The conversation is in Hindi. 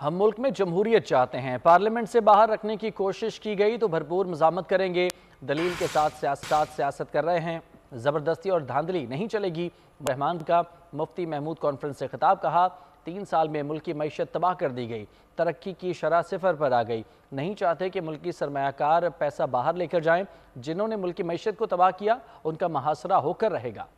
हम मुल्क में जमहूरियत चाहते हैं पार्लियामेंट से बाहर रखने की कोशिश की गई तो भरपूर मजामत करेंगे दलील के साथ सियासत सियासत कर रहे हैं ज़बरदस्ती और धांधली नहीं चलेगी रहमान का मुफ्ती महमूद कॉन्फ्रेंस से खिताब कहा तीन साल में मुल्क की मीशत तबाह कर दी गई तरक्की की शरह सिफर पर आ गई नहीं चाहते कि मुल्की सरमाकार पैसा बाहर लेकर जाएँ जिन्होंने मुल्क मीशत को तबाह किया उनका मुहासरा होकर रहेगा